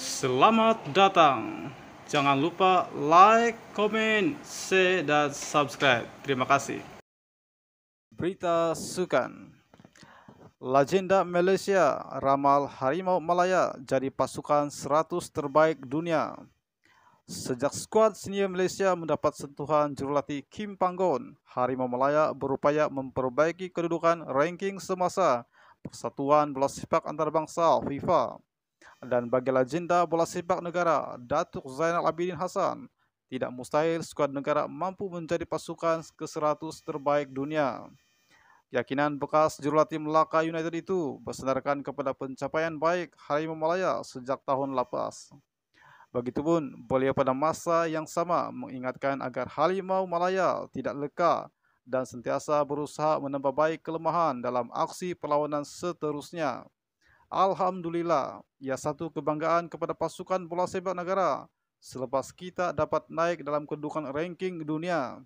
Selamat datang. Jangan lupa like, comment, share, dan subscribe. Terima kasih. Berita Sukan Legenda Malaysia ramal Harimau Malaya jadi pasukan 100 terbaik dunia. Sejak skuad senior Malaysia mendapat sentuhan jurulatih Kim Panggon, Harimau Malaya berupaya memperbaiki kedudukan ranking semasa Persatuan Bola Sepak Antarabangsa FIFA. Dan bagi legenda bola sepak negara, Datuk Zainal Abidin Hassan, tidak mustahil skuad negara mampu menjadi pasukan ke-100 terbaik dunia. Keyakinan bekas jurulatih Melaka United itu bersandarkan kepada pencapaian baik Harimau Malaya sejak tahun lepas. Begitupun, beliau pada masa yang sama mengingatkan agar Halimau Malaya tidak leka dan sentiasa berusaha menambah baik kelemahan dalam aksi perlawanan seterusnya. Alhamdulillah, ia satu kebanggaan kepada pasukan bola sepak negara selepas kita dapat naik dalam kedudukan ranking dunia.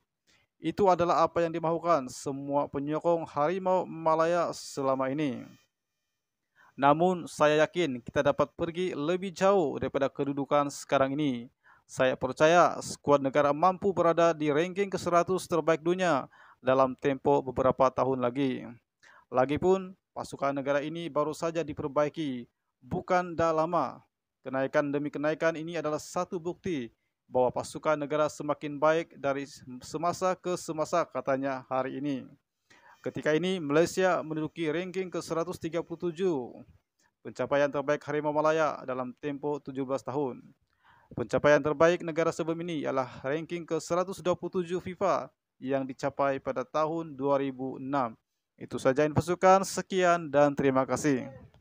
Itu adalah apa yang dimahukan semua penyokong Harimau Malaya selama ini. Namun, saya yakin kita dapat pergi lebih jauh daripada kedudukan sekarang ini. Saya percaya skuad negara mampu berada di ranking ke-100 terbaik dunia dalam tempo beberapa tahun lagi. Lagipun, pasukan negara ini baru saja diperbaiki, bukan dah lama. Kenaikan demi kenaikan ini adalah satu bukti bahawa pasukan negara semakin baik dari semasa ke semasa katanya hari ini. Ketika ini Malaysia menduduki ranking ke-137, pencapaian terbaik Harimau Malaya dalam tempoh 17 tahun. Pencapaian terbaik negara sebelum ini ialah ranking ke-127 FIFA yang dicapai pada tahun 2006. Itu saja info Sekian dan terima kasih.